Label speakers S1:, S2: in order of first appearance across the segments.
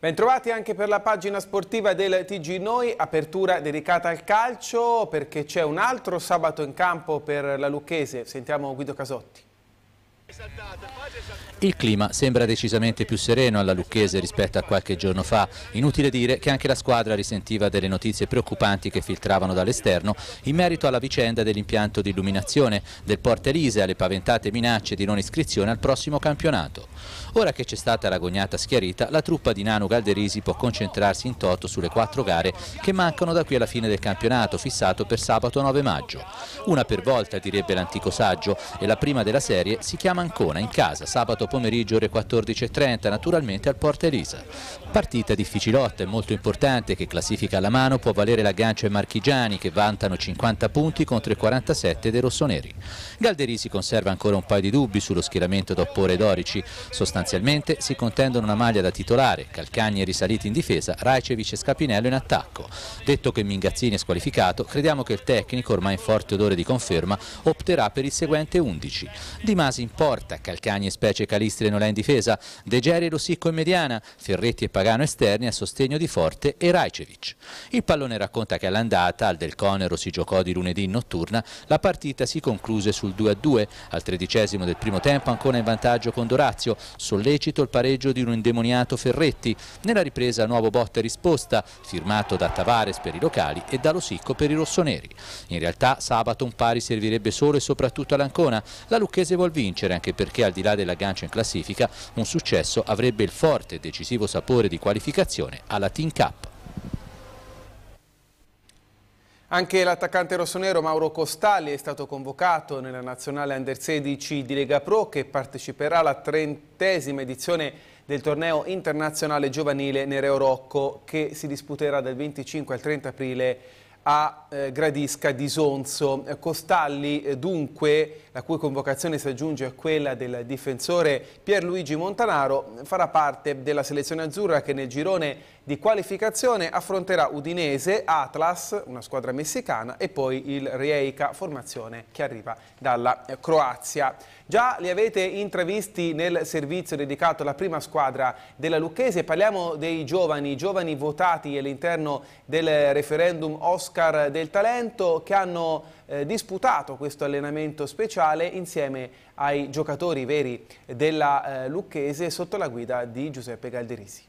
S1: Bentrovati anche per la pagina sportiva del TG Noi, apertura dedicata al calcio perché c'è un altro sabato in campo per la Lucchese. Sentiamo Guido Casotti.
S2: Il clima sembra decisamente più sereno alla Lucchese rispetto a qualche giorno fa. Inutile dire che anche la squadra risentiva delle notizie preoccupanti che filtravano dall'esterno in merito alla vicenda dell'impianto di illuminazione, del Porta Elise alle paventate minacce di non iscrizione al prossimo campionato. Ora che c'è stata la gognata schiarita, la truppa di Nano Galderisi può concentrarsi in toto sulle quattro gare che mancano da qui alla fine del campionato, fissato per sabato 9 maggio. Una per volta, direbbe l'antico saggio, e la prima della serie si chiama Ancona in casa sabato pomeriggio ore 14.30 naturalmente al Porta Elisa. Partita difficilotta e molto importante che classifica alla mano può valere l'aggancio ai marchigiani che vantano 50 punti contro i 47 dei rossoneri. Galderisi conserva ancora un paio di dubbi sullo schieramento dopo ore dorici. Sostanzialmente si contendono una maglia da titolare, Calcagni risaliti in difesa, Raicevic e Scapinello in attacco. Detto che Mingazzini è squalificato, crediamo che il tecnico, ormai in forte odore di conferma, opterà per il seguente 11. Di Masi in porta porta, Calcagni, Specie, Calistri e Nolè in difesa, De Geri e Rossicco in mediana, Ferretti e Pagano esterni a sostegno di Forte e Rajcevic. Il pallone racconta che all'andata, al del Conero si giocò di lunedì notturna, la partita si concluse sul 2-2, al tredicesimo del primo tempo ancora in vantaggio con Dorazio, sollecito il pareggio di un indemoniato Ferretti, nella ripresa nuovo botta e risposta, firmato da Tavares per i locali e da Rossicco per i rossoneri. In realtà sabato un pari servirebbe solo e soprattutto all'Ancona, la Lucchese vuol vincere anche perché al di là dell'aggancio in classifica un successo avrebbe il forte e decisivo sapore di qualificazione alla Team Cup.
S1: Anche l'attaccante rossonero Mauro Costali è stato convocato nella nazionale Under 16 di Lega Pro che parteciperà alla trentesima edizione del torneo internazionale giovanile Nereo Rocco che si disputerà dal 25 al 30 aprile a eh, Gradisca di Sonzo. Eh, Costalli eh, dunque, la cui convocazione si aggiunge a quella del difensore Pierluigi Montanaro, farà parte della selezione azzurra che nel girone di qualificazione affronterà Udinese, Atlas, una squadra messicana, e poi il Rijeka, formazione che arriva dalla eh, Croazia. Già li avete intravisti nel servizio dedicato alla prima squadra della Lucchese. Parliamo dei giovani, giovani votati all'interno del referendum Oscar del Talento che hanno eh, disputato questo allenamento speciale insieme ai giocatori veri della eh, Lucchese sotto la guida di Giuseppe Galderisi.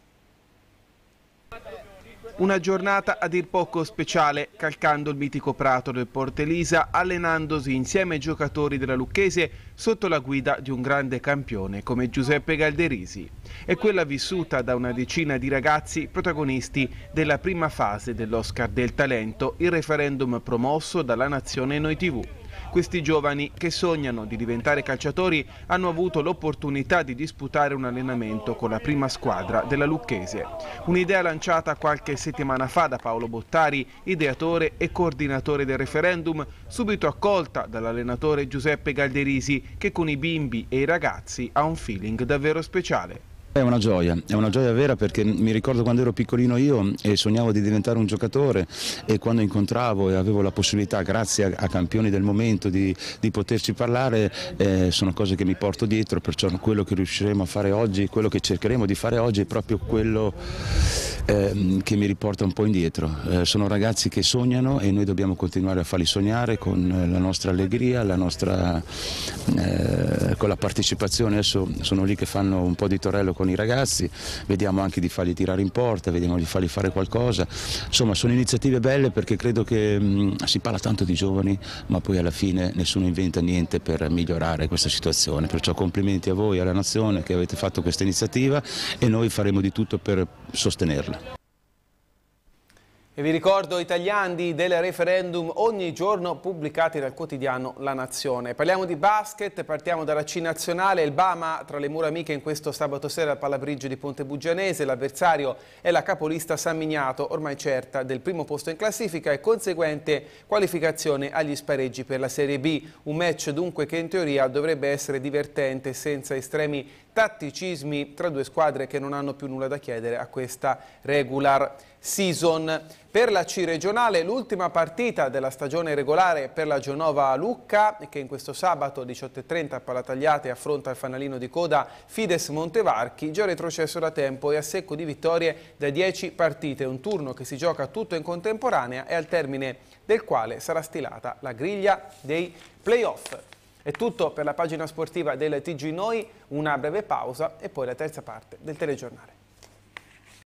S1: Una giornata a dir poco speciale, calcando il mitico prato del Portelisa, allenandosi insieme ai giocatori della Lucchese sotto la guida di un grande campione come Giuseppe Galderisi. È quella vissuta da una decina di ragazzi protagonisti della prima fase dell'Oscar del Talento, il referendum promosso dalla Nazione Noi TV. Questi giovani che sognano di diventare calciatori hanno avuto l'opportunità di disputare un allenamento con la prima squadra della Lucchese. Un'idea lanciata qualche settimana fa da Paolo Bottari, ideatore e coordinatore del referendum, subito accolta dall'allenatore Giuseppe Galderisi che con i bimbi e i ragazzi ha un feeling davvero speciale.
S3: È una gioia, è una gioia vera perché mi ricordo quando ero piccolino io e sognavo di diventare un giocatore e quando incontravo e avevo la possibilità, grazie a, campioni del momento, di, di poterci parlare, eh, sono cose che mi porto dietro, perciò quello che riusciremo a fare oggi, quello che cercheremo di fare oggi è proprio quello eh, che mi riporta un po' indietro. Eh, sono ragazzi che sognano e noi dobbiamo continuare a farli sognare con eh, la nostra allegria, la nostra, eh, con la partecipazione, adesso sono lì che fanno un po' di torello con i ragazzi, vediamo anche di farli tirare in porta, vediamo di fargli fare qualcosa. Insomma, sono iniziative belle perché credo che mh, mm, si parla tanto di giovani, ma poi alla fine nessuno inventa niente per migliorare questa situazione. Perciò complimenti a voi e alla nazione che avete fatto questa iniziativa e noi faremo di tutto per sostenerla.
S1: E vi ricordo i tagliandi del referendum ogni giorno pubblicati dal quotidiano La Nazione. Parliamo di basket, partiamo dalla C nazionale, il Bama tra le mura amiche in questo sabato sera al Palabrigio di Ponte Bugianese, l'avversario è la capolista San Mignato, ormai certa del primo posto in classifica e conseguente qualificazione agli spareggi per la Serie B, un match dunque che in teoria dovrebbe essere divertente senza estremi tatticismi tra due squadre che non hanno più nulla da chiedere a questa regular season. Per la C regionale l'ultima partita della stagione regolare per la Genova Lucca che in questo sabato 18.30 a Palatagliate affronta il fanalino di coda Fides Montevarchi, già retrocesso da tempo e a secco di vittorie da 10 partite, un turno che si gioca tutto in contemporanea e al termine del quale sarà stilata la griglia dei playoff. È tutto per la pagina sportiva del TG Noi, una breve pausa e poi la terza parte del telegiornale.